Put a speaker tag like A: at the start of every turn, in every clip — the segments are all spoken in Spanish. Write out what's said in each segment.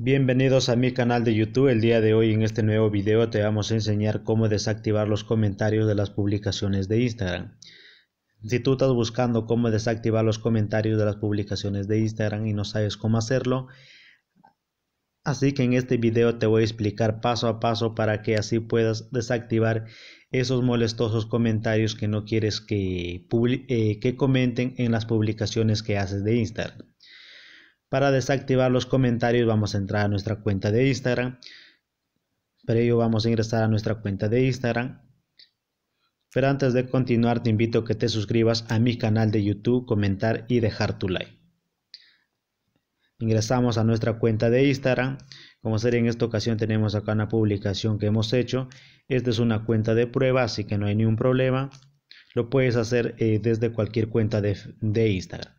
A: Bienvenidos a mi canal de YouTube, el día de hoy en este nuevo video te vamos a enseñar cómo desactivar los comentarios de las publicaciones de Instagram. Si tú estás buscando cómo desactivar los comentarios de las publicaciones de Instagram y no sabes cómo hacerlo, así que en este video te voy a explicar paso a paso para que así puedas desactivar esos molestosos comentarios que no quieres que, eh, que comenten en las publicaciones que haces de Instagram. Para desactivar los comentarios vamos a entrar a nuestra cuenta de Instagram. Para ello vamos a ingresar a nuestra cuenta de Instagram. Pero antes de continuar te invito a que te suscribas a mi canal de YouTube, comentar y dejar tu like. Ingresamos a nuestra cuenta de Instagram. Como sería en esta ocasión tenemos acá una publicación que hemos hecho. Esta es una cuenta de prueba, así que no hay ningún problema. Lo puedes hacer eh, desde cualquier cuenta de Instagram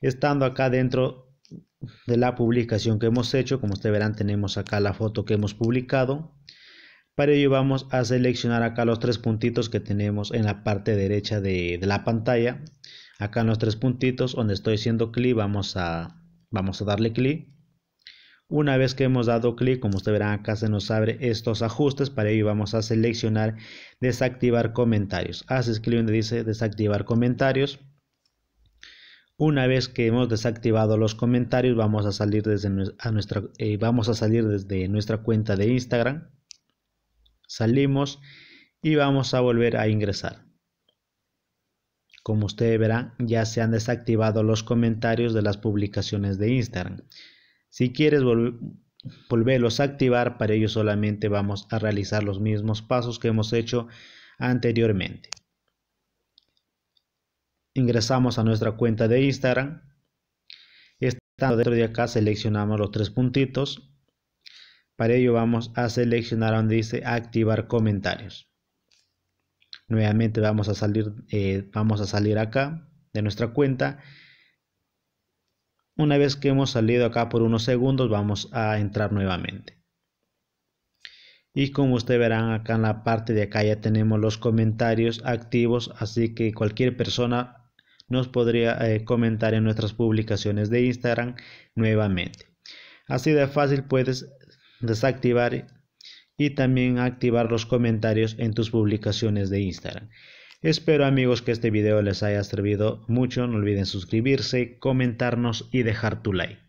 A: estando acá dentro de la publicación que hemos hecho como ustedes verán tenemos acá la foto que hemos publicado para ello vamos a seleccionar acá los tres puntitos que tenemos en la parte derecha de, la pantalla acá en los tres puntitos donde estoy haciendo clic vamos a vamos a darle clic una vez que hemos dado clic como ustedes verán acá se nos abre estos ajustes para ello vamos a seleccionar desactivar comentarios haces clic donde dice desactivar comentarios una vez que hemos desactivado los comentarios, vamos a salir desde, nuestra, eh, vamos a salir desde nuestra cuenta de Instagram. Salimos y vamos a volver a ingresar. Como ustedes verán, ya se han desactivado los comentarios de las publicaciones de Instagram. Si quieres volverlos a activar, para ello solamente vamos a realizar los mismos pasos que hemos hecho anteriormente ingresamos a nuestra cuenta de Instagram. Estando dentro de acá seleccionamos los tres puntitos. Para ello vamos a seleccionar donde dice activar comentarios. Nuevamente vamos a salir, eh, vamos a salir acá de nuestra cuenta. Una vez que hemos salido acá por unos segundos vamos a entrar nuevamente. Y como ustedes verán acá en la parte de acá ya tenemos los comentarios activos, así que cualquier persona nos podría eh, comentar en nuestras publicaciones de Instagram nuevamente. Así de fácil puedes desactivar y también activar los comentarios en tus publicaciones de Instagram. Espero amigos que este video les haya servido mucho. No olviden suscribirse, comentarnos y dejar tu like.